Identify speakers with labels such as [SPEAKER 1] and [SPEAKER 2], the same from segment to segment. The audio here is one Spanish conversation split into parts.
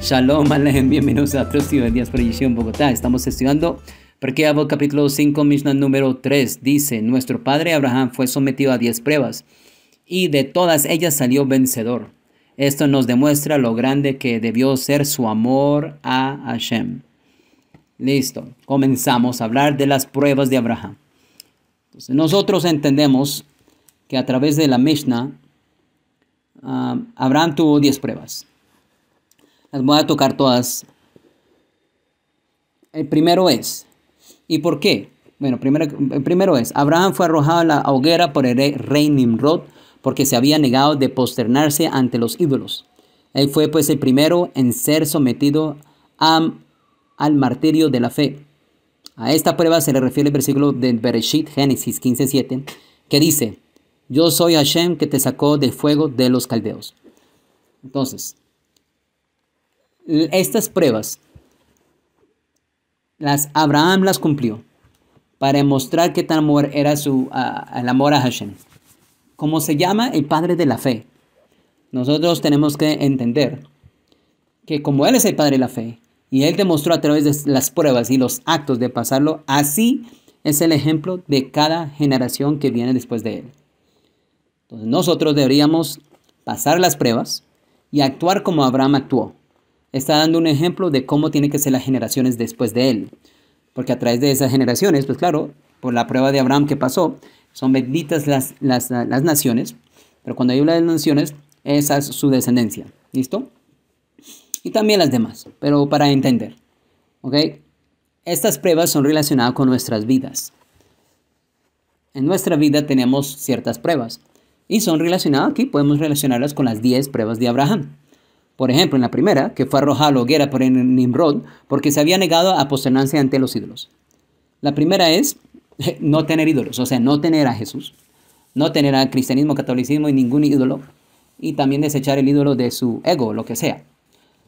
[SPEAKER 1] Shalom Alejem, bienvenidos a otro de Días Proyección Bogotá. Estamos estudiando porque Perkeabot capítulo 5, Mishnah número 3. Dice, nuestro padre Abraham fue sometido a 10 pruebas y de todas ellas salió vencedor. Esto nos demuestra lo grande que debió ser su amor a Hashem. Listo, comenzamos a hablar de las pruebas de Abraham. nosotros entendemos que a través de la Mishnah, ah, Abraham tuvo 10 pruebas. Las voy a tocar todas. El primero es, ¿y por qué? Bueno, primero, el primero es, Abraham fue arrojado a la hoguera por el rey, Nimrod porque se había negado de posternarse ante los ídolos. Él fue pues el primero en ser sometido a, al martirio de la fe. A esta prueba se le refiere el versículo de Bereshit, Génesis 15:7, que dice: Yo soy Hashem que te sacó del fuego de los caldeos. Entonces, estas pruebas, las Abraham las cumplió para demostrar qué tan amor era su el amor a Hashem. Como se llama el padre de la fe. Nosotros tenemos que entender que como él es el padre de la fe y él demostró a través de las pruebas y los actos de pasarlo, así es el ejemplo de cada generación que viene después de él. Entonces nosotros deberíamos pasar las pruebas y actuar como Abraham actuó está dando un ejemplo de cómo tiene que ser las generaciones después de él. Porque a través de esas generaciones, pues claro, por la prueba de Abraham que pasó, son benditas las, naciones, pero cuando hay una de naciones, esa es su descendencia, ¿listo? Y también las demás, pero para entender, ¿ok? Estas pruebas son relacionadas con nuestras vidas. En nuestra vida tenemos ciertas pruebas y son relacionadas aquí, podemos relacionarlas con las 10 pruebas de Abraham. Por ejemplo, en la primera, que fue arrojado a la hoguera por Nimrod porque se había negado a posternarse ante los ídolos. La primera es eh, no tener ídolos, o sea, no tener a Jesús, no tener al cristianismo, catolicismo y ningún ídolo, y también desechar el ídolo de su ego, lo que sea.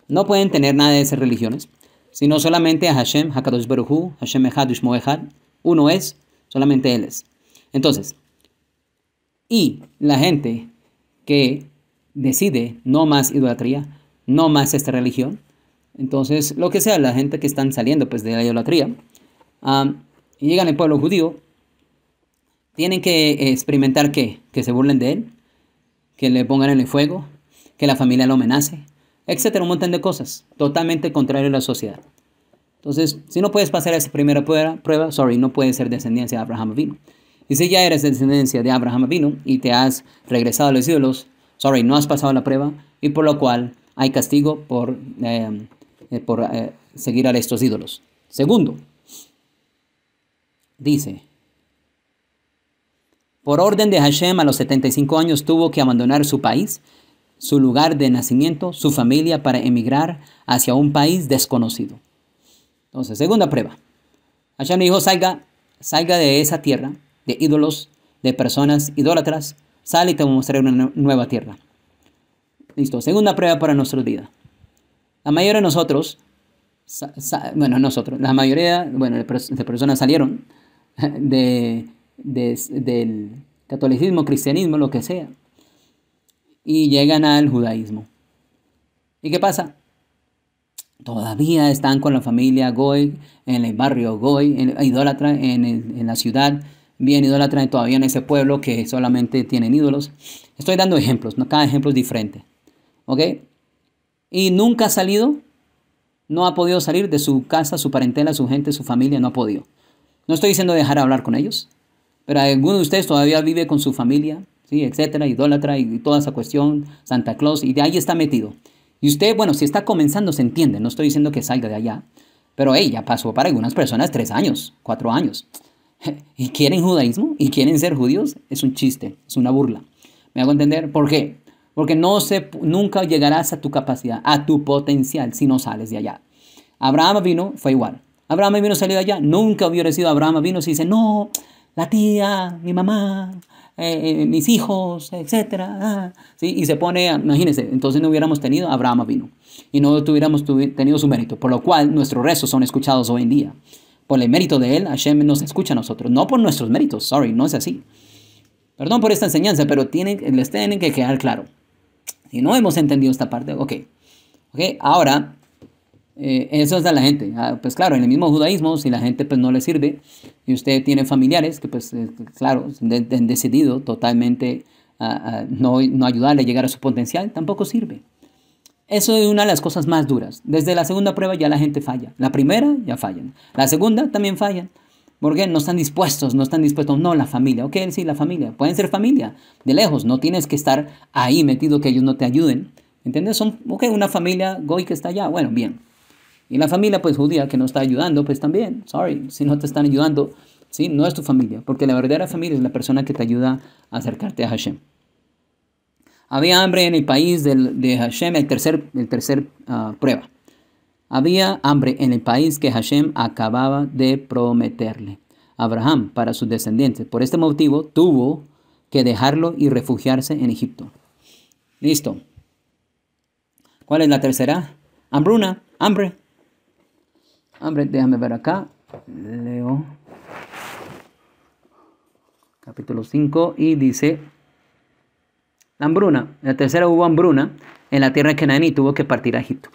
[SPEAKER 1] No pueden tener nada de esas religiones, sino solamente a Hashem, Hakadosh Baruhu, Hashem Echad, Ushmo Echad. Uno es, solamente Él es. Entonces, y la gente que decide no más idolatría, no más esta religión. Entonces, lo que sea, la gente que están saliendo pues de la idolatría, y llegan al pueblo judío, tienen que experimentar que, que se burlen de él, que le pongan en el fuego, que la familia lo amenace, etcétera, un montón de cosas, totalmente contrario a la sociedad. Entonces, si no puedes pasar esa primera prueba, sorry, no puedes ser descendencia de Abraham vino. Y si ya eres descendencia de Abraham vino y te has regresado a los ídolos, sorry, no has pasado la prueba y por lo cual hay castigo por, em, eh, por eh, seguir a estos ídolos. Segundo, dice, por orden de Hashem a los 75 años tuvo que abandonar su país, su lugar de nacimiento, su familia para emigrar hacia un país desconocido. Entonces, segunda prueba. Hashem dijo, salga, salga de esa tierra de ídolos, de personas idólatras, sal y te mostrar una nueva tierra. Listo, segunda prueba para nuestra vida La mayoría de nosotros, bueno, nosotros, la mayoría, bueno, de, personas salieron de, del catolicismo, cristianismo, lo que sea, y llegan al judaísmo. ¿Y qué pasa? Todavía están con la familia Goy, en el barrio Goy, en, idólatra en, la ciudad, bien idólatra todavía en ese pueblo que solamente tienen ídolos. Estoy dando ejemplos, ¿no? cada ejemplo es diferente. ¿ok? Y nunca ha salido, no ha podido salir de su casa, su parentela, su gente, su familia, no ha podido. No estoy diciendo dejar hablar con ellos, pero alguno de ustedes todavía vive con su familia, ¿sí? etcétera, idólatra y toda esa cuestión, Santa Claus, y de ahí está metido. Y usted, bueno, si está comenzando, se entiende, no estoy diciendo que salga de allá, pero ella ya pasó para algunas personas tres años, cuatro años. ¿Y quieren judaísmo? ¿Y quieren ser judíos? Es un chiste, es una burla. ¿Me hago entender? ¿Por qué? Porque no se, nunca llegarás a tu capacidad, a tu potencial, si no sales de allá. Abraham vino, fue igual. Abraham vino, salió de allá. Nunca hubiera sido Abraham vino si dice, no, la tía, mi mamá, eh, eh, mis hijos, etc. Ah". ¿sí? Y se pone, imagínense, entonces no hubiéramos tenido Abraham vino. Y no tuviéramos tenido su mérito. Por lo cual nuestros rezos son escuchados hoy en día. Por el mérito de él, Hashem nos escucha a nosotros. No por nuestros méritos, sorry, no es así. Perdón por esta enseñanza, pero tienen, les tienen que quedar claro. Si no hemos entendido esta parte, ok. okay ahora, eh, eso es de la gente. Ah, pues claro, en el mismo judaísmo, si la gente pues no le sirve y usted tiene familiares que pues eh, claro, han decidido totalmente ah, ah, no, no ayudarle a llegar a su potencial, tampoco sirve. Eso es una de las cosas más duras. Desde la segunda prueba ya la gente falla. La primera ya fallan. La segunda también fallan. Porque no están dispuestos, no están dispuestos. No, la familia, ok, sí, la familia. Pueden ser familia, de lejos. No tienes que estar ahí metido que ellos no te ayuden. ¿Entiendes? Son, ok, una familia goy que está allá. Bueno, bien. Y la familia, pues, judía que no está ayudando, pues también, sorry, si no te están ayudando, ¿sí? No es tu familia, porque la verdadera familia es la persona que te ayuda a acercarte a Hashem. Había hambre en el país de Hashem, el tercer, el tercer ah, prueba. Había hambre en el país que Hashem acababa de prometerle. Abraham para sus descendientes. Por este motivo tuvo que dejarlo y refugiarse en Egipto. Listo. ¿Cuál es la tercera? Hambruna, hambre. Hambre, déjame ver acá. Leo capítulo 5 y dice, la hambruna, la tercera hubo hambruna en la tierra de Canaán y tuvo que partir a Egipto.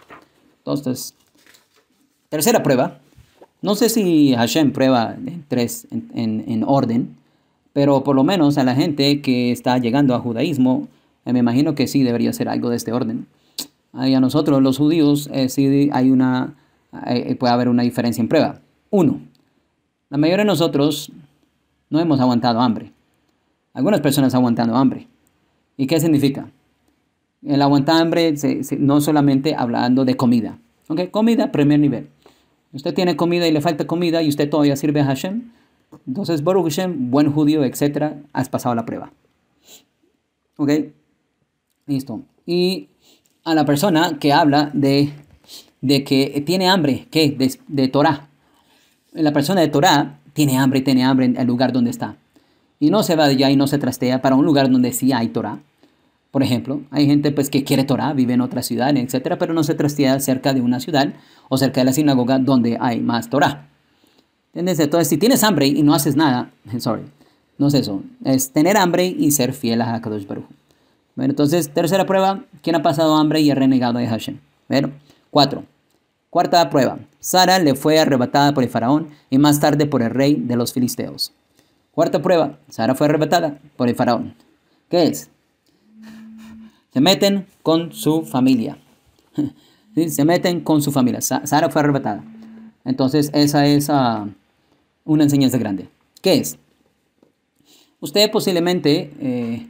[SPEAKER 1] Entonces, Tercera prueba. No sé si Hashem prueba en tres en, en, orden, pero por lo menos a la gente que está llegando a judaísmo, eh, me imagino que sí debería ser algo de este orden. Y a nosotros, los judíos, eh, sí hay una, eh, puede haber una diferencia en prueba. Uno, la mayoría de nosotros no hemos aguantado hambre. Algunas personas aguantando hambre. ¿Y qué significa? El aguantar hambre no solamente hablando de comida. ¿Ok? Comida, primer nivel Usted tiene comida y le falta comida y usted todavía sirve a Hashem. Entonces, Baruch Hashem, buen judío, etcétera, has pasado la prueba. ¿Ok? Listo. Y a la persona que habla de, de que tiene hambre, ¿qué? De, de Torah. La persona de Torah tiene hambre, tiene hambre en el lugar donde está. Y no se va de allá y no se trastea para un lugar donde sí hay Torah. Por ejemplo, hay gente pues, que quiere Torah, vive en otra ciudad, etcétera, pero no se trastea cerca de una ciudad o cerca de la sinagoga donde hay más Torah. Entonces, si tienes hambre y no haces nada, sorry, no es eso, es tener hambre y ser fiel a Hakadosh Baruch. Bueno, entonces, tercera prueba, ¿quién ha pasado hambre y ha renegado de Hashem? Bueno, cuatro. Cuarta prueba, Sara le fue arrebatada por el faraón y más tarde por el rey de los filisteos. Cuarta prueba, Sara fue arrebatada por el faraón. ¿Qué es? Se meten con su familia. ¿Sí? Se meten con su familia. Sara fue arrebatada. Entonces, esa es ah, una enseñanza grande. ¿Qué es? Usted posiblemente eh,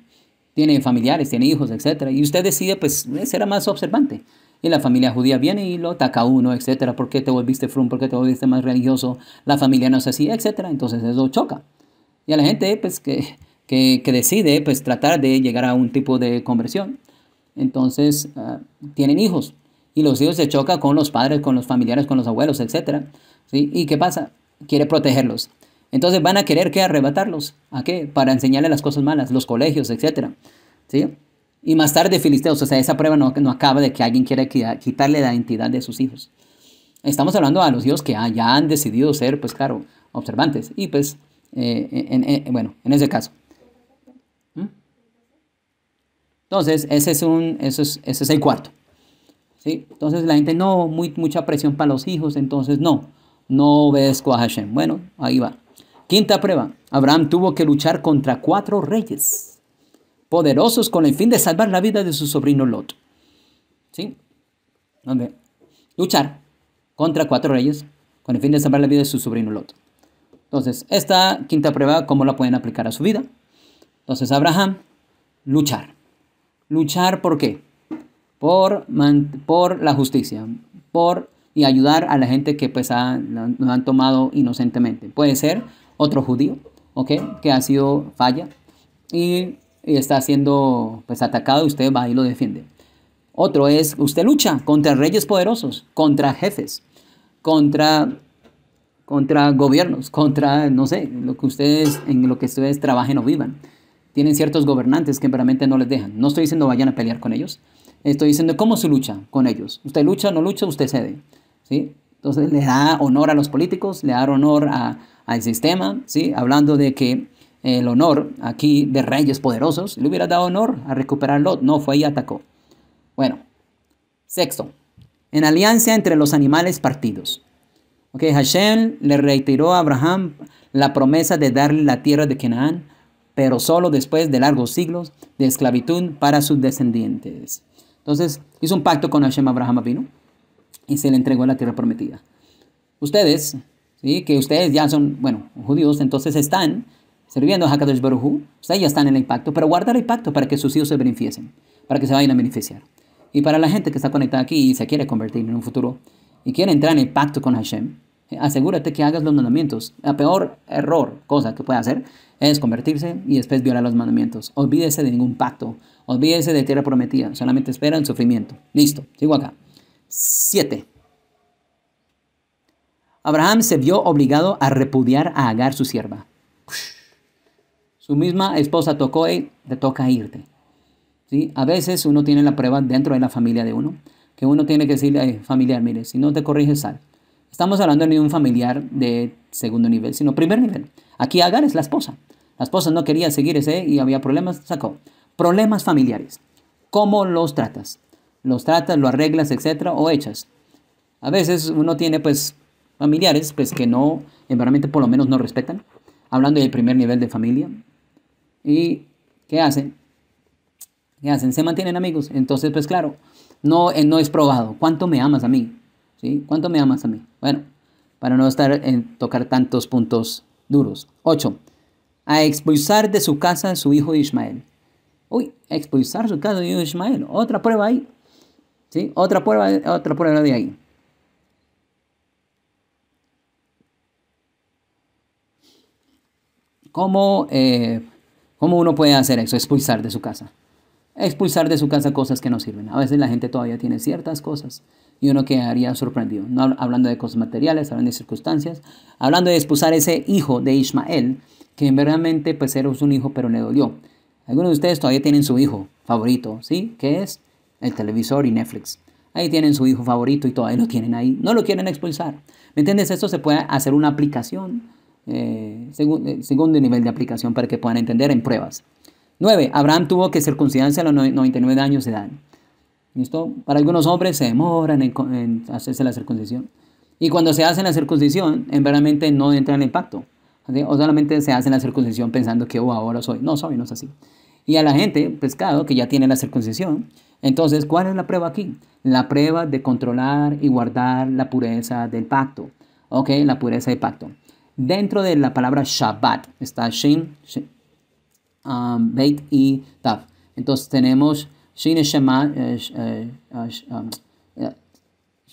[SPEAKER 1] tiene familiares, tiene hijos, etc. Y usted decide, pues, será más observante. Y la familia judía viene y lo ataca uno, etc. ¿Por qué te volviste frum? ¿Por qué te volviste más religioso? La familia no es así, etc. Entonces, eso choca. Y a la gente, pues, que, que decide, pues, tratar de llegar a un tipo de conversión, entonces ah, tienen hijos y los hijos se chocan con los padres, con los familiares, con los abuelos, etc. ¿sí? ¿Y qué pasa? Quiere protegerlos. Entonces van a querer que arrebatarlos. ¿A qué? Para enseñarle las cosas malas, los colegios, etc. ¿sí? Y más tarde filisteos, o sea, esa prueba no, no acaba de que alguien quiera quitarle la identidad de sus hijos. Estamos hablando a los hijos que ah, ya han decidido ser, pues claro, observantes. Y pues, eh, bueno, en ese caso. Entonces, ese es, un, es, ese es el cuarto. ¿sí? Entonces, la gente no, muy, mucha presión para los hijos, entonces no, no ves a Bueno, ahí va. Quinta prueba, Abraham tuvo que luchar contra cuatro reyes, poderosos con el fin de salvar la vida de su sobrino Lot. ¿Sí? Luchar contra cuatro reyes con el fin de salvar la vida de su sobrino Lot. Entonces, esta quinta prueba, ¿cómo la pueden aplicar a su vida? Entonces, Abraham, luchar. Luchar por qué? Por, por la justicia, por y ayudar a la gente que pues nos han tomado inocentemente. Puede ser otro judío, ¿ok? Que ha sido falla y, está siendo pues atacado y usted va y lo defiende. Otro es, usted lucha contra reyes poderosos, contra jefes, contra, contra gobiernos, contra, no sé, lo que ustedes, en lo que ustedes trabajen o vivan tienen ciertos gobernantes que realmente no les dejan. No estoy diciendo vayan a pelear con ellos, estoy diciendo cómo se lucha con ellos. Usted lucha, no lucha, usted cede. ¿sí? Entonces le da honor a los políticos, le da honor al sistema, ¿sí? hablando de que el honor aquí de reyes poderosos, le hubiera dado honor a recuperarlo. no fue y atacó. Bueno, sexto, en alianza entre los animales partidos. Okay, Hashem le reiteró a Abraham la promesa de darle la tierra de Canaán pero solo después de largos siglos de esclavitud para sus descendientes. Entonces hizo un pacto con Hashem Abraham vino y se le entregó la tierra prometida. Ustedes, ¿sí? que ustedes ya son, bueno, judíos, entonces están sirviendo a Hakadosh Baruj ustedes ya están en el pacto, pero guardar el pacto para que sus hijos se beneficien, para que se vayan a beneficiar. Y para la gente que está conectada aquí y se quiere convertir en un futuro y quiere entrar en el pacto con Hashem, asegúrate que hagas los mandamientos. La peor error, cosa que puede hacer, es convertirse y después violar los mandamientos. Olvídese de ningún pacto, olvídese de tierra prometida, solamente espera el sufrimiento. Listo, sigo acá. 7. Abraham se vio obligado a repudiar a Agar su sierva. Su misma esposa tocó, y te toca irte. ¿Sí? A veces uno tiene la prueba dentro de la familia de uno, que uno tiene que decirle, familiar, mire, si no te corriges, sal. Estamos hablando de un familiar de segundo nivel, sino primer nivel. Aquí Agar es la esposa. La esposa no quería seguir ese y había problemas, sacó. Problemas familiares. ¿Cómo los tratas? ¿Los tratas, lo arreglas, etcétera, o echas? A veces uno tiene, pues, familiares, pues, que no, verdad, por lo menos no respetan. Hablando del primer nivel de familia. ¿Y qué hacen? ¿Qué hacen? Se mantienen amigos. Entonces, pues, claro, no, eh, no es probado. ¿Cuánto me amas a mí? ¿Sí? ¿Cuánto me amas a mí? Bueno, para no estar en tocar tantos puntos duros. 8. A expulsar de su casa a su hijo Ismael. Uy, expulsar su casa su hijo Ismael. Otra prueba ahí. ¿Sí? Otra prueba, otra prueba de ahí. ¿Cómo, eh, ¿Cómo uno puede hacer eso? Expulsar de su casa. Expulsar de su casa cosas que no sirven. A veces la gente todavía tiene ciertas cosas y uno quedaría sorprendido. No hablando de cosas materiales, hablando de circunstancias, hablando de expulsar ese hijo de Ismael, que verdaderamente pues era un hijo pero le dolió. Algunos de ustedes todavía tienen su hijo favorito, ¿sí? Que es el televisor y Netflix. Ahí tienen su hijo favorito y todavía lo tienen ahí. No lo quieren expulsar. ¿Me entiendes? Esto se puede hacer una aplicación, eh, eh, segundo nivel de aplicación para que puedan entender en pruebas. 9. Abraham tuvo que circuncidarse a los 99 años de edad. ¿Listo? Para algunos hombres se demoran en, hacerse la circuncisión. Y cuando se hace la circuncisión, en verdad no entra en el pacto. O solamente se hace la circuncisión pensando que, oh, ahora soy. No, soy, no es así. Y a la gente, pescado, que ya tiene la circuncisión. Entonces, ¿cuál es la prueba aquí? La prueba de controlar y guardar la pureza del pacto. ¿Ok? La pureza del pacto. Dentro de la palabra Shabbat está Shin, Shin um, Beit y Tav. Entonces tenemos Shina eh, eh, ah, ah,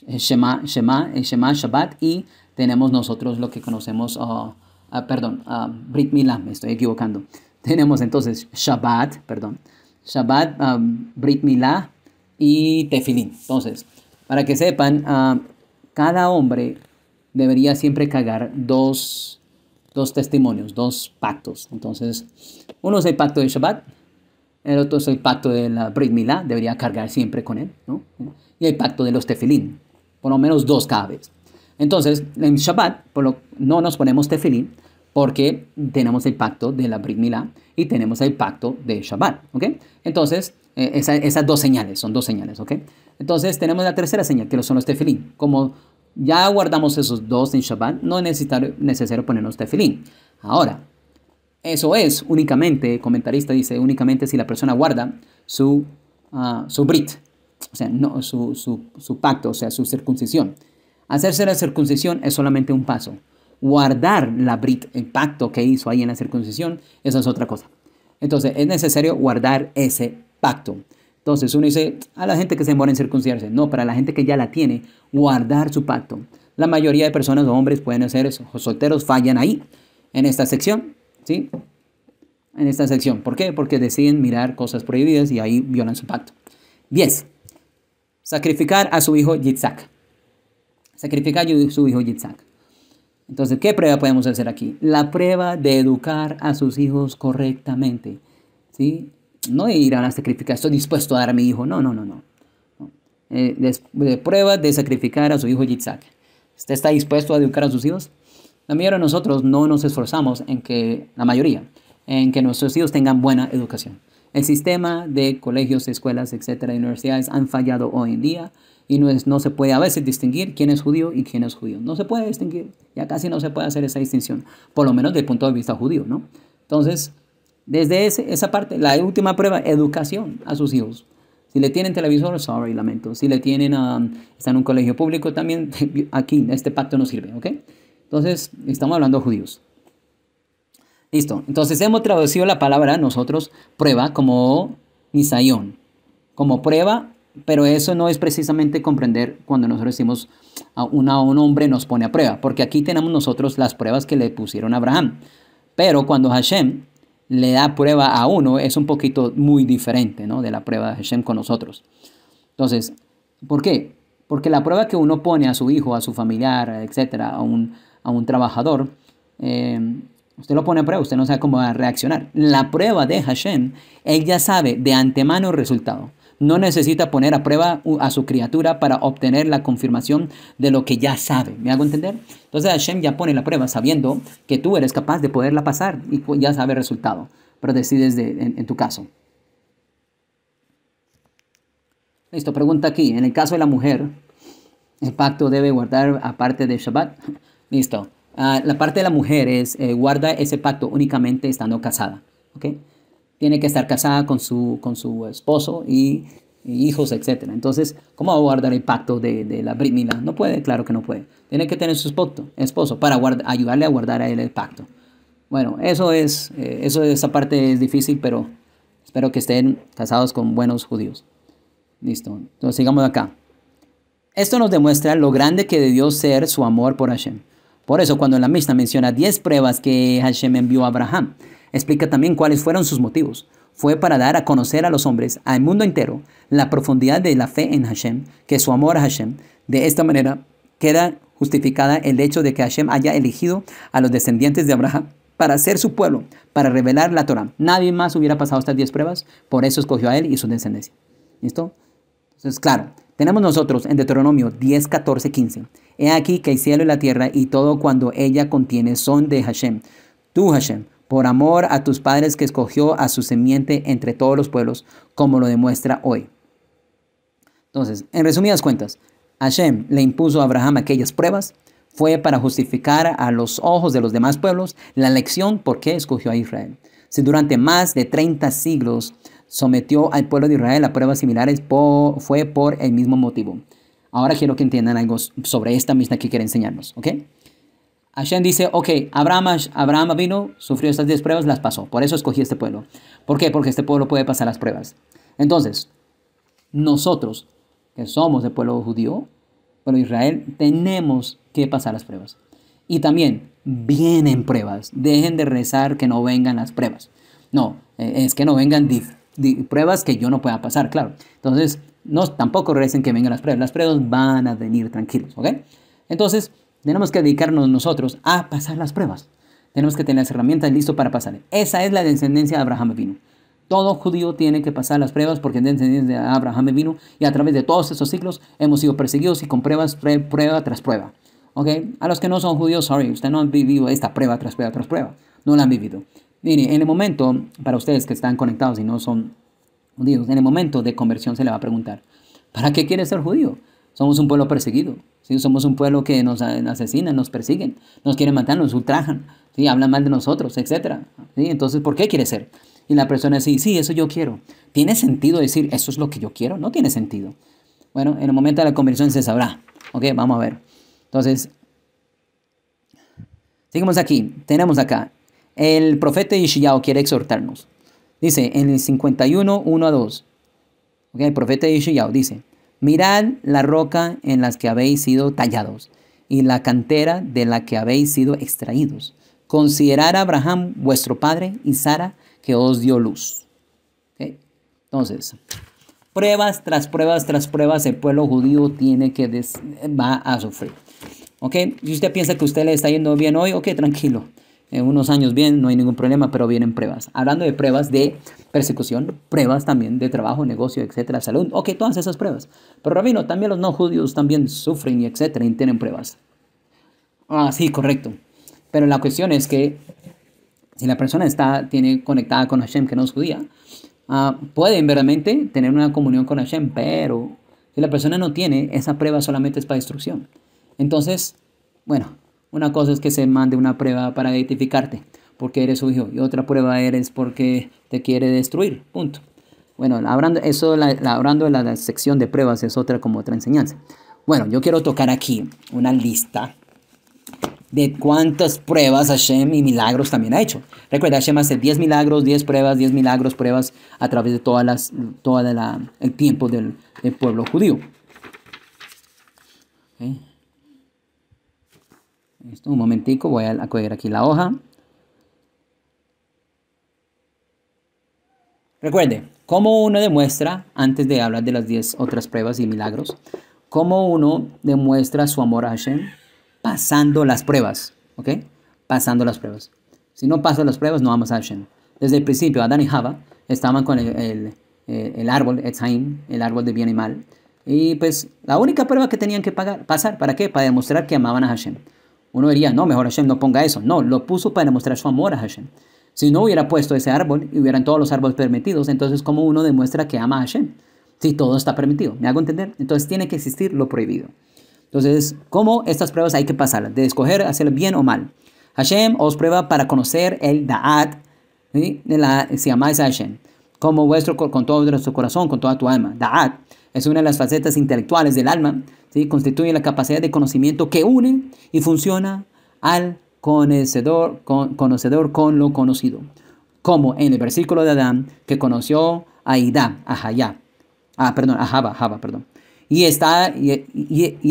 [SPEAKER 1] eh, Shema, Shema, Shema, Shabbat y tenemos nosotros lo que conocemos, ah, perdón, Brit Milah, me estoy equivocando. Tenemos entonces Shabbat, perdón, Shabbat, Brit Milah y Tefilín. Entonces, para que sepan, cada hombre debería siempre cagar dos, dos testimonios, dos pactos. Entonces, uno es el pacto de Shabbat entonces el pacto de la Brit debería cargar siempre con él, ¿no? Y el pacto de los tefilín, por lo menos dos cada vez. Entonces, en Shabbat no nos ponemos tefilín porque tenemos el pacto de la Brit y tenemos el pacto de Shabbat, ¿ok? Entonces, eh, esas dos señales, son dos señales, ¿ok? Entonces tenemos la tercera señal, que son los tefilín. Como ya guardamos esos dos en Shabbat, no es necesario, ponernos tefilín. Ahora, eso es únicamente, comentarista dice, únicamente si la persona guarda su, ah, su brit, o sea, no, su, pacto, o sea, su circuncisión. Hacerse la circuncisión es solamente un paso. Guardar la brit, el pacto que hizo ahí en la circuncisión, esa es otra cosa. Entonces, es necesario guardar ese pacto. Entonces, uno dice a la gente que se demora en circuncidarse. No, para la gente que ya la tiene, guardar su pacto. La mayoría de personas o hombres pueden hacer eso. Los solteros fallan ahí, en esta sección. ¿sí? En esta sección. ¿Por qué? Porque deciden mirar cosas prohibidas y ahí violan su pacto. 10. Sacrificar a su hijo Yitzhak. Sacrificar a su hijo Yitzhak. Entonces, ¿qué prueba podemos hacer aquí? La prueba de educar a sus hijos correctamente. ¿sí? No ir a la sacrificar, estoy dispuesto a dar a mi hijo. No, no, no, no. Eh, de, prueba de sacrificar a su hijo Yitzhak. ¿Usted está dispuesto a educar a sus hijos? La mayoría de nosotros no nos esforzamos en que, la mayoría, en que nuestros hijos tengan buena educación. El sistema de colegios, escuelas, etcétera, universidades han fallado hoy en día y no, se puede a veces distinguir quién es judío y quién es judío. No se puede distinguir, ya casi no se puede hacer esa distinción, por lo menos desde el punto de vista judío, ¿no? Entonces, desde esa parte, la última prueba, educación a sus hijos. Si le tienen televisor, sorry, lamento. Si le tienen, ah, están en un colegio público, también aquí, este pacto no sirve, ¿ok? Entonces, estamos hablando judíos. Listo. Entonces, hemos traducido la palabra nosotros prueba como nisayón, como prueba, pero eso no es precisamente comprender cuando nosotros decimos a, a un hombre nos pone a prueba, porque aquí tenemos nosotros las pruebas que le pusieron a Abraham. Pero cuando Hashem le da prueba a uno, es un poquito muy diferente ¿no? de la prueba de Hashem con nosotros. Entonces, ¿por qué? Porque la prueba que uno pone a su hijo, a su familiar, etcétera, a un, a un trabajador, eh, usted lo pone a prueba, usted no sabe cómo va a reaccionar. La prueba de Hashem, él ya sabe de antemano el resultado. No necesita poner a prueba a su criatura para obtener la confirmación de lo que ya sabe. ¿Me hago entender? Entonces Hashem ya pone la prueba sabiendo que tú eres capaz de poderla pasar y ya sabe el resultado, pero decides en, tu caso. Listo, pregunta aquí. En el caso de la mujer, ¿el pacto debe guardar aparte de Shabbat? Listo. Ah, la parte de la mujer es, eh, guarda ese pacto únicamente estando casada. ¿ok? Tiene que estar casada con su, con su esposo y, hijos, etc. Entonces, ¿cómo va a guardar el pacto de, de la Brit No puede, claro que no puede. Tiene que tener su esposo, esposo para ayudarle a guardar a él el pacto. Bueno, eso es, eh, eso, esa parte es difícil, pero espero que estén casados con buenos judíos. Listo, entonces sigamos acá. Esto nos demuestra lo grande que debió ser su amor por Hashem. Por eso cuando la Mishnah menciona 10 pruebas que Hashem envió a Abraham, explica también cuáles fueron sus motivos. Fue para dar a conocer a los hombres, al mundo entero, la profundidad de la fe en Hashem, que su amor a Hashem. De esta manera queda justificada el hecho de que Hashem haya elegido a los descendientes de Abraham para ser su pueblo, para revelar la Torah. Nadie más hubiera pasado estas 10 pruebas, por eso escogió a él y su descendencia. ¿Listo? Entonces, claro, tenemos nosotros en Deuteronomio 10, 14, 15. He aquí que el cielo y la tierra y todo cuando ella contiene son de Hashem. Tú, Hashem, por amor a tus padres que escogió a su semiente entre todos los pueblos, como lo demuestra hoy. Entonces, en resumidas cuentas, Hashem le impuso a Abraham aquellas pruebas, fue para justificar a los ojos de los demás pueblos la lección por qué escogió a Israel. Si durante más de 30 siglos sometió al pueblo de Israel a pruebas similares fue por el mismo motivo. Ahora quiero que entiendan algo sobre esta misma que quiere enseñarnos, ¿ok? Hashem dice, ok, Abraham, Abraham vino, sufrió estas 10 pruebas, las pasó. Por eso escogí este pueblo. ¿Por qué? Porque este pueblo puede pasar las pruebas. Entonces, nosotros, que somos el pueblo judío, pero Israel, tenemos que pasar las pruebas. Y también, vienen pruebas. Dejen de rezar que no vengan las pruebas. No, eh, es que no vengan pruebas que yo no pueda pasar, claro. Entonces, no, tampoco recen que vengan las pruebas. Las pruebas van a venir tranquilos, ¿ok? Entonces, tenemos que dedicarnos nosotros a pasar las pruebas. Tenemos que tener las herramientas listas para pasar. Esa es la descendencia de Abraham vino Todo judío tiene que pasar las pruebas porque es descendencia de Abraham vino y a través de todos esos ciclos hemos sido perseguidos y con pruebas, prueba tras prueba. ¿Ok? A los que no son judíos, sorry, usted no han vivido esta prueba tras prueba tras prueba. No la han vivido. Mire, en el momento, para ustedes que están conectados y no son judíos, en el momento de conversión se le va a preguntar, ¿para qué quiere ser judío? Somos un pueblo perseguido, somos un pueblo que nos asesinan, nos persiguen, nos quieren matar, nos ultrajan, hablan mal de nosotros, etc. Entonces, ¿por qué quiere ser? Y la persona dice, sí, eso yo quiero. ¿Tiene sentido decir, eso es lo que yo quiero? No tiene sentido. Bueno, en el momento de la conversión se sabrá. Ok, vamos a ver. Entonces, seguimos aquí. Tenemos acá el profeta Ishiyao quiere exhortarnos. Dice en el 51, 1 a 2. el profeta Ishiyao dice, mirad la roca en las que habéis sido tallados y la cantera de la que habéis sido extraídos. Considerad a Abraham vuestro padre y Sara que os dio luz. Entonces, pruebas tras pruebas tras pruebas el pueblo judío tiene que va a sufrir. ¿Ok? Si usted piensa que usted le está yendo bien hoy, ok, tranquilo en unos años bien, no hay ningún problema, pero vienen pruebas. Hablando de pruebas de persecución, pruebas también de trabajo, negocio, etcétera, salud, ok, todas esas pruebas. Pero Rabino, también los no judíos también sufren y etcétera, y tienen pruebas. Ah, sí, correcto. Pero la cuestión es que si la persona está, tiene conectada con Hashem, que no es judía, ah, pueden verdaderamente tener una comunión con Hashem, pero si la persona no tiene, esa prueba solamente es para destrucción. Entonces, bueno, una cosa es que se mande una prueba para identificarte, porque eres su hijo, y otra prueba eres porque te quiere destruir, punto. Bueno, hablando, eso, hablando de la, sección de pruebas es otra como otra enseñanza. Bueno, yo quiero tocar aquí una lista de cuántas pruebas Hashem y milagros también ha hecho. Recuerda, Hashem hace 10 milagros, 10 pruebas, 10 milagros, pruebas a través de todas las, todo el tiempo del, pueblo judío. ¿Okay? un momentico, voy a coger aquí la hoja. Recuerde, cómo uno demuestra, antes de hablar de las 10 otras pruebas y milagros, cómo uno demuestra su amor a Hashem pasando las pruebas, ¿ok? Pasando las pruebas. Si no pasa las pruebas, no vamos a Hashem. Desde el principio, Adán y Java estaban con el, el, árbol, el árbol de bien y mal. Y pues la única prueba que tenían que pagar, pasar, ¿para qué? Para demostrar que amaban a Hashem. Uno diría, no, mejor Hashem no ponga eso. No, lo puso para demostrar su amor a Hashem. Si no hubiera puesto ese árbol y hubieran todos los árboles permitidos, entonces ¿cómo uno demuestra que ama a Hashem? Si todo está permitido, ¿me hago entender? Entonces tiene que existir lo prohibido. Entonces, ¿cómo estas pruebas hay que pasarlas? De escoger hacer bien o mal. Hashem os prueba para conocer el Da'at, si amáis a Hashem, como vuestro, con todo vuestro corazón, con toda tu alma. Da'at, es una de las facetas intelectuales del alma, ¿sí? constituye la capacidad de conocimiento que une y funciona al conocedor con, conocedor con lo conocido, como en el versículo de Adán que conoció a Ida, a ah, perdón, a Java, perdón. Y, está, y,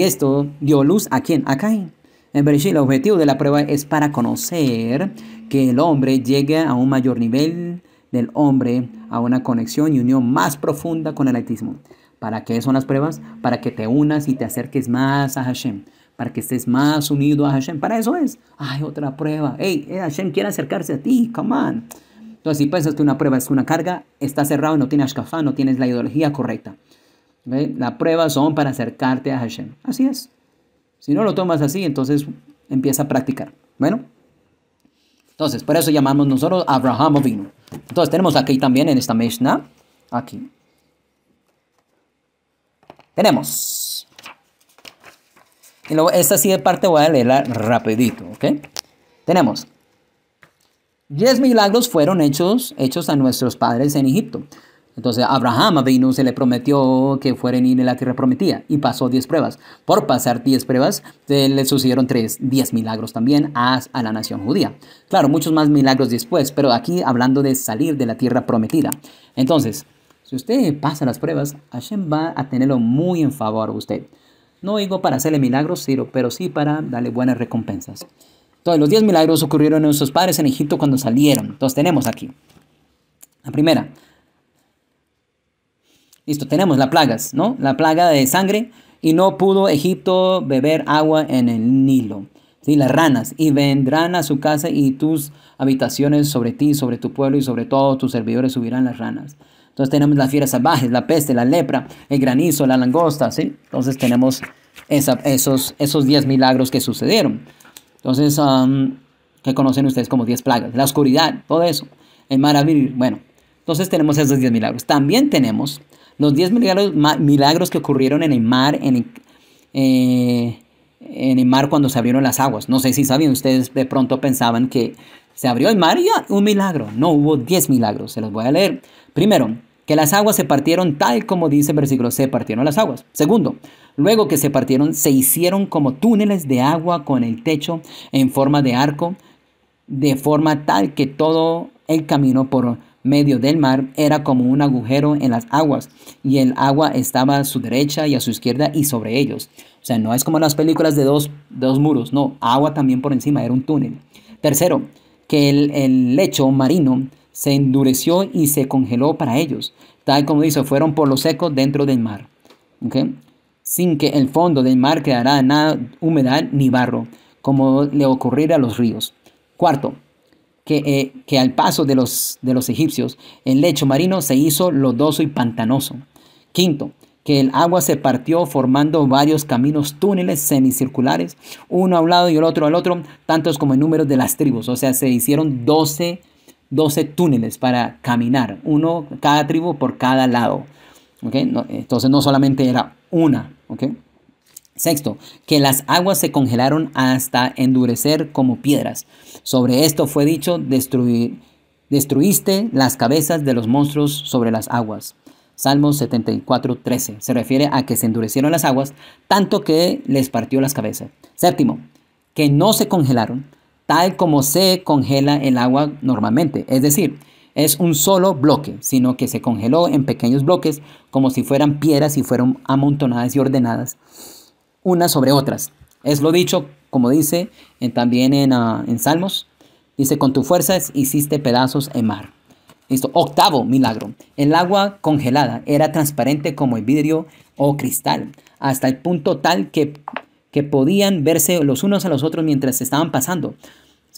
[SPEAKER 1] esto dio luz a quién? A Caín. En Bereshit, el objetivo de la prueba es para conocer que el hombre llegue a un mayor nivel del hombre, a una conexión y unión más profunda con el altísimo. ¿Para qué son las pruebas? Para que te unas y te acerques más a Hashem, para que estés más unido a Hashem. Para eso es. Ay, otra prueba. Hey, eh, Hashem quiere acercarse a ti, come on. Entonces, si piensas que una prueba es una carga, está cerrado, no tienes Ashkafá, no tienes la ideología correcta. ¿Ve? Las pruebas son para acercarte a Hashem. Así es. Si no lo tomas así, entonces empieza a practicar. Bueno, entonces, por eso llamamos nosotros Abraham Ovino. Entonces, tenemos aquí también en esta Mishnah, aquí. Tenemos. Y luego, esta sí de parte voy a leerla rapidito, ¿ok? Tenemos. Diez milagros fueron hechos, hechos a nuestros padres en Egipto. Entonces Abraham a vino, se le prometió que fueran ir a la tierra prometida y pasó diez pruebas. Por pasar diez pruebas, le sucedieron tres, diez milagros también a, a, la nación judía. Claro, muchos más milagros después, pero aquí hablando de salir de la tierra prometida. Entonces, si usted pasa las pruebas, Hashem va a tenerlo muy en favor de usted. No digo para hacerle milagros, pero sí para darle buenas recompensas. Entonces, los 10 milagros ocurrieron en nuestros padres en Egipto cuando salieron. Entonces, tenemos aquí. La primera. Listo, tenemos las plagas, ¿no? La plaga de sangre. Y no pudo Egipto beber agua en el Nilo. Las ranas. Y vendrán a su casa y tus habitaciones sobre ti, sobre tu pueblo y sobre todos tus servidores subirán las ranas. Entonces tenemos las fieras salvajes, la peste, la lepra, el granizo, la langosta, ¿sí? Entonces tenemos esos, esos 10 milagros que sucedieron. Entonces, que conocen ustedes como 10 plagas, la oscuridad, todo eso, el mar bueno. Entonces tenemos esos 10 milagros. También tenemos los 10 milagros, milagros que ocurrieron en el mar, en eh, en el mar cuando se abrieron las aguas. No sé si sabían, ustedes de pronto pensaban que se abrió el mar y un milagro. No hubo diez milagros. Se los voy a leer. Primero, que las aguas se partieron tal como dice el versículo, se partieron las aguas. Segundo, luego que se partieron, se hicieron como túneles de agua con el techo en forma de arco, de forma tal que todo el camino por medio del mar era como un agujero en las aguas, y el agua estaba a su derecha y a su izquierda y sobre ellos. O sea, no es como en las películas de dos, dos muros, no, agua también por encima, era un túnel. Tercero, que el, lecho marino se endureció y se congeló para ellos, tal como dice, fueron por los secos dentro del mar, sin que el fondo del mar quedara nada humedad ni barro, como le ocurrirá a los ríos. Cuarto, que, eh, que, al paso de los, de los egipcios, el lecho marino se hizo lodoso y pantanoso. Quinto, que el agua se partió formando varios caminos túneles semicirculares, uno a un lado y el otro al otro, tantos como el número de las tribus. O sea, se hicieron 12, túneles para caminar, uno cada tribu por cada lado. entonces no solamente era una. ¿okay? Sexto, que las aguas se congelaron hasta endurecer como piedras. Sobre esto fue dicho, destruiste las cabezas de los monstruos sobre las aguas. Salmos 74, 13. Se refiere a que se endurecieron las aguas, tanto que les partió las cabezas. Séptimo, que no se congelaron, tal como se congela el agua normalmente. Es decir, es un solo bloque, sino que se congeló en pequeños bloques, como si fueran piedras y fueron amontonadas y ordenadas unas sobre otras. Es lo dicho, como dice en, también en, ah, en Salmos, dice, con tu fuerzas hiciste pedazos en mar. Listo. Octavo milagro. El agua congelada era transparente como el vidrio o cristal, hasta el punto tal que, que podían verse los unos a los otros mientras estaban pasando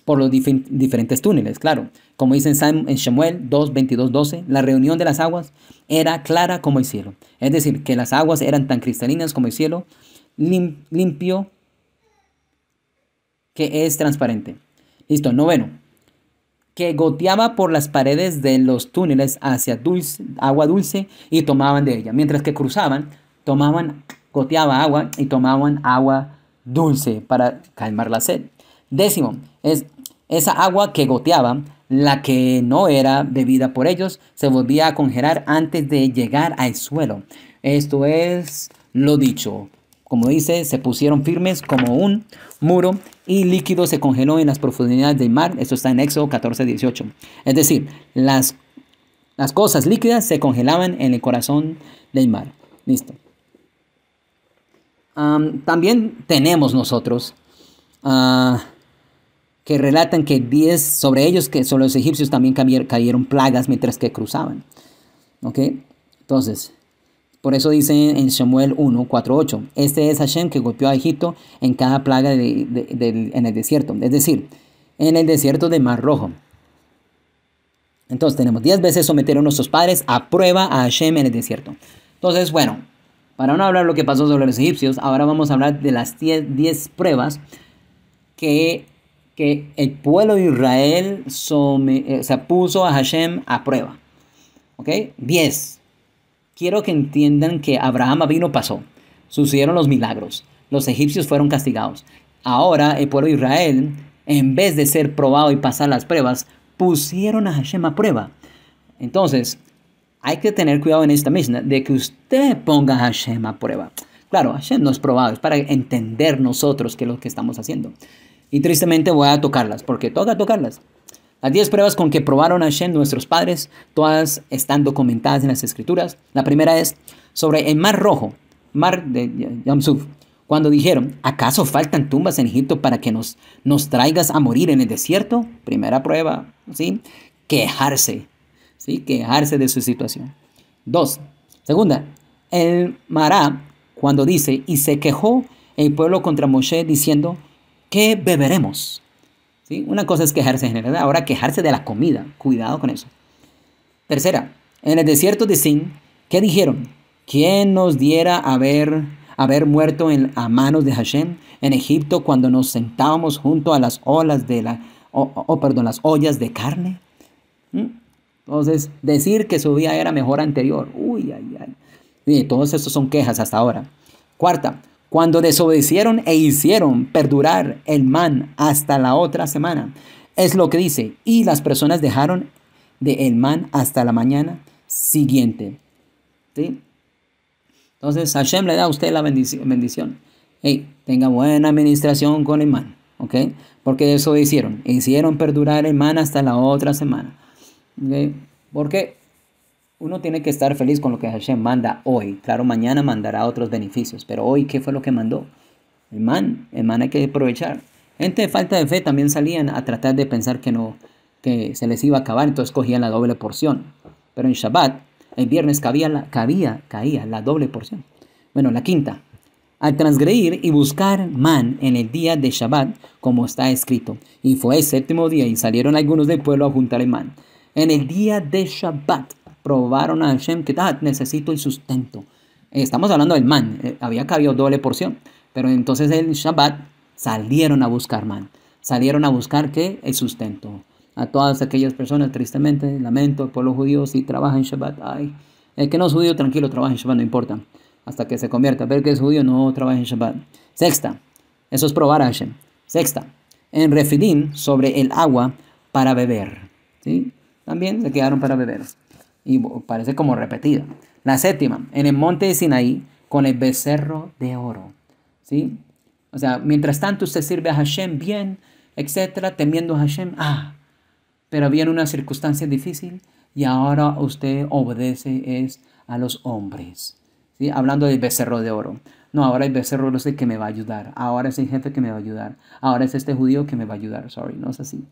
[SPEAKER 1] por los diferentes túneles, claro. Como dice en, Samuel 2, 22, 12, la reunión de las aguas era clara como el cielo. Es decir, que las aguas eran tan cristalinas como el cielo, limpio, que es transparente. Listo, noveno que goteaba por las paredes de los túneles hacia agua dulce y tomaban de ella. Mientras que cruzaban, tomaban, goteaba agua y tomaban agua dulce para calmar la sed. Décimo, es esa agua que goteaba, la que no era bebida por ellos, se volvía a congelar antes de llegar al suelo. Esto es lo dicho. Como dice, se pusieron firmes como un muro y líquido se congeló en las profundidades del mar. Esto está en Éxodo 14, 18. Es decir, las, las cosas líquidas se congelaban en el corazón del mar. Listo. también tenemos nosotros ah, que relatan que 10 sobre ellos, que sobre los egipcios también cayeron plagas mientras que cruzaban. ¿Ok? Entonces, por eso dice en Samuel 1, 4, 8, este es Hashem que golpeó a Egipto en cada plaga en el desierto, es decir, en el desierto de Mar Rojo. Entonces tenemos diez veces someter a nuestros padres a prueba a Hashem en el desierto. Entonces, bueno, para no hablar lo que pasó sobre los egipcios, ahora vamos a hablar de las 10 pruebas que, que, el pueblo de Israel eh, se puso a Hashem a prueba. ¿Ok? 10. Quiero que entiendan que Abraham vino pasó, sucedieron los milagros, los egipcios fueron castigados. Ahora el pueblo de Israel, en vez de ser probado y pasar las pruebas, pusieron a Hashem a prueba. Entonces, hay que tener cuidado en esta misma, de que usted ponga a Hashem a prueba. Claro, Hashem no es probado, es para entender nosotros qué es lo que estamos haciendo. Y tristemente voy a tocarlas, porque toca tocarlas. Las 10 pruebas con que probaron a Shem, nuestros padres, todas están documentadas en las escrituras. La primera es sobre el Mar Rojo, Mar de Yamsuf, cuando dijeron, ¿acaso faltan tumbas en Egipto para que nos, nos traigas a morir en el desierto? Primera prueba, ¿sí? Quejarse, ¿sí? Quejarse de su situación. Dos, segunda, el Mará, cuando dice, y se quejó el pueblo contra Moshe diciendo, ¿qué beberemos? Una cosa es quejarse en general, ahora quejarse de la comida, cuidado con eso. Tercera, en el desierto de Sin, ¿qué dijeron? ¿Quién nos diera haber, muerto a manos de Hashem en Egipto cuando nos sentábamos junto a las olas de la, perdón, las ollas de carne? ¿Mm? Entonces, decir que su vida era mejor anterior, uy, ay, ay. Y todos estos son quejas hasta ahora. Cuarta, cuando desobedecieron e hicieron perdurar el man hasta la otra semana. Es lo que dice, y las personas dejaron de el man hasta la mañana siguiente. ¿Sí? Entonces Hashem le da a usted la bendición. Hey, tenga buena administración con el man, ¿ok? Porque desobedecieron, hicieron. Hicieron perdurar el man hasta la otra semana. ¿okay? ¿Por qué? Uno tiene que estar feliz con lo que Hashem manda hoy. Claro, mañana mandará otros beneficios, pero hoy, ¿qué fue lo que mandó? El man, el man hay que aprovechar. Gente de falta de fe también salían a tratar de pensar que no, que se les iba a acabar, entonces cogían la doble porción. Pero en Shabbat, el viernes cabía, la, caía la doble porción. Bueno, la quinta. Al transgredir y buscar man en el día de Shabbat, como está escrito. Y fue el séptimo día y salieron algunos del pueblo a juntar el man. En el día de Shabbat probaron a Hashem que ah, necesito el sustento. Eh, estamos hablando del man, eh, había cabido doble porción, pero entonces el Shabbat salieron a buscar man, salieron a buscar que el sustento. A todas aquellas personas, tristemente, lamento, el pueblo judío, si trabaja en Shabbat, ay, el que no es judío, tranquilo, trabaja en Shabbat, no importa, hasta que se convierta, ver que es judío no trabaja en Shabbat. Sexta, eso es probar a Hashem. Sexta, en refidim sobre el agua para beber. ¿sí? También se quedaron para beber y parece como repetida. La séptima, en el monte de Sinaí con el becerro de oro. ¿Sí? O sea, mientras tanto usted sirve a Hashem bien, etcétera, temiendo a Hashem. Ah, pero había una circunstancia difícil y ahora usted obedece es a los hombres. ¿Sí? Hablando del becerro de oro. No, ahora el becerro es el que me va a ayudar. Ahora es el jefe que me va a ayudar. Ahora es este judío que me va a ayudar. Sorry, no es así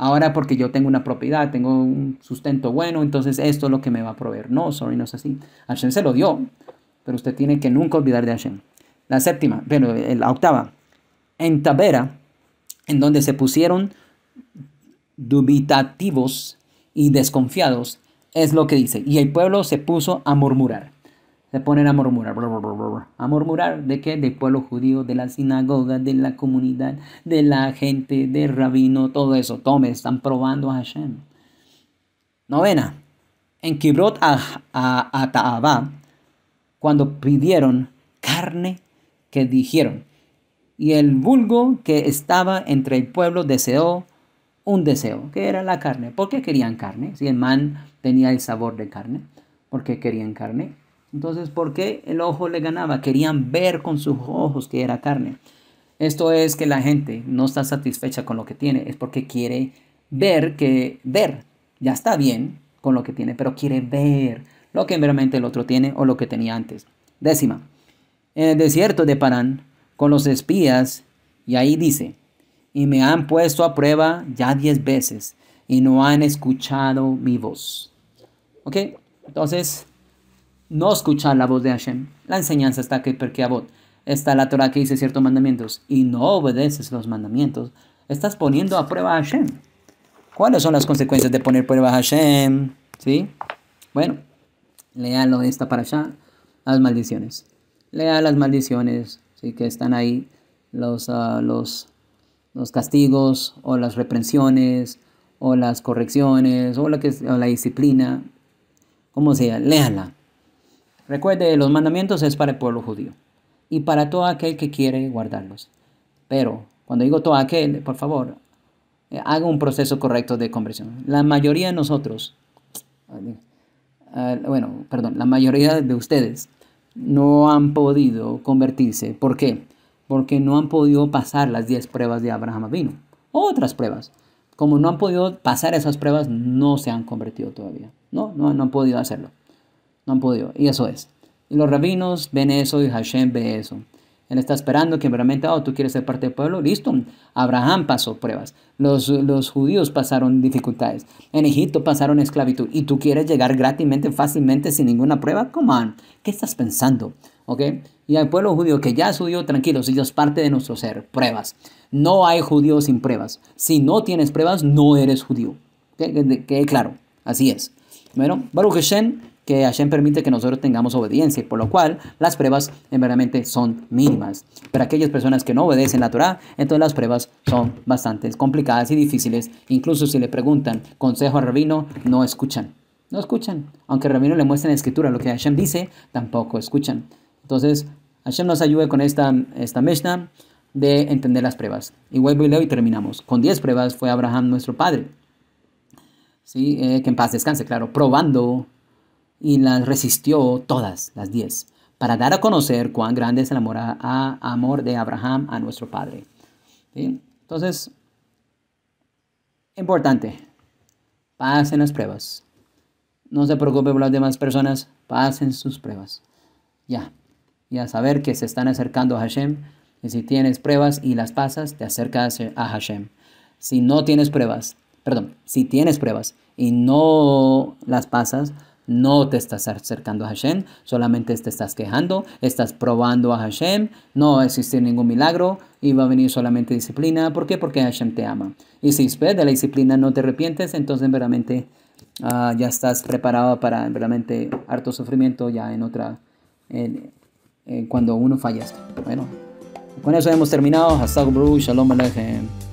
[SPEAKER 1] ahora porque yo tengo una propiedad, tengo un sustento bueno, entonces esto es lo que me va a proveer. No, sorry, no es así. Hashem se lo dio, pero usted tiene que nunca olvidar de Hashem. La séptima, bueno, eh, la octava, en Tabera, en donde se pusieron dubitativos y desconfiados, es lo que dice, y el pueblo se puso a murmurar se ponen a murmurar, a murmurar de qué, del pueblo judío, de la sinagoga, de la comunidad, de la gente, del rabino, todo eso. Tome, están probando a Hashem. Novena, en Kibrot Taabá, cuando pidieron carne, que dijeron, y el vulgo que estaba entre el pueblo deseó un deseo, que era la carne. ¿Por qué querían carne? Si el man tenía el sabor de carne, ¿por qué querían carne? Entonces, ¿por qué el ojo le ganaba? Querían ver con sus ojos que era carne. Esto es que la gente no está satisfecha con lo que tiene, es porque quiere ver que ver. Ya está bien con lo que tiene, pero quiere ver lo que realmente el otro tiene o lo que tenía antes. Décima. En el desierto de Paran, con los espías, y ahí dice, y me han puesto a prueba ya diez veces, y no han escuchado mi voz. ¿Ok? Entonces, no escuchar la voz de Hashem. La enseñanza está que vos está la Torah que dice ciertos mandamientos y no obedeces los mandamientos, estás poniendo a prueba a Hashem. ¿Cuáles son las consecuencias de poner prueba a Hashem? ¿Sí? Bueno, léalo esta para allá, las maldiciones. Lea las maldiciones ¿sí? que están ahí, los, ah, los, los castigos o las reprensiones o las correcciones o la, que, o la disciplina, como sea, léala Recuerde, los mandamientos es para el pueblo judío y para todo aquel que quiere guardarlos. Pero cuando digo todo aquel, por favor, eh, haga un proceso correcto de conversión. La mayoría de nosotros, eh, bueno, perdón, la mayoría de ustedes no han podido convertirse. ¿Por qué? Porque no han podido pasar las 10 pruebas de Abraham Avino. Otras pruebas. Como no han podido pasar esas pruebas, no se han convertido todavía. no, no han podido hacerlo. No han podido. Y eso es. Y los rabinos ven eso y Hashem ve eso. Él está esperando que realmente, oh, tú quieres ser parte del pueblo, listo. Abraham pasó pruebas. Los, los judíos pasaron dificultades. En Egipto pasaron esclavitud. Y tú quieres llegar gratis, fácilmente, sin ninguna prueba. Come ¿Qué estás pensando? ¿Ok? Y al pueblo judío que ya es judío, tranquilos, es parte de nuestro ser. Pruebas. No hay judío sin pruebas. Si no tienes pruebas, no eres judío. que claro. Así es. Bueno, Baruch Hashem que Hashem permite que nosotros tengamos obediencia, por lo cual las pruebas verdaderamente son mínimas. Pero aquellas personas que no obedecen la Torah, entonces las pruebas son bastante complicadas y difíciles. Incluso si le preguntan consejo al rabino, no escuchan. No escuchan. Aunque el rabino le muestre en escritura lo que Hashem dice, tampoco escuchan. Entonces, Hashem nos ayude con esta, esta Mishnah de entender las pruebas. Y vuelvo y leo y terminamos. Con 10 pruebas fue Abraham nuestro padre. ¿Sí? Eh, que en paz descanse, claro. Probando y las resistió todas, las diez, para dar a conocer cuán grande es el amor, a, amor de Abraham a nuestro Padre. Entonces, importante, pasen las pruebas. No se preocupen por las demás personas, pasen sus pruebas. Ya, y a saber que se están acercando a Hashem. Y si tienes pruebas y las pasas, te acercas a Hashem. Si no tienes pruebas, perdón, si tienes pruebas y no las pasas, no te estás acercando a Hashem, solamente te estás quejando, estás probando a Hashem, no existir ningún milagro y va a venir solamente disciplina. ¿Por qué? Porque Hashem te ama. Y si después de la disciplina no te arrepientes, entonces verdaderamente ah, ya estás preparado para verdaderamente harto sufrimiento ya en otra, cuando uno falla Bueno, con eso hemos terminado. Hasta Shalom Aleichem.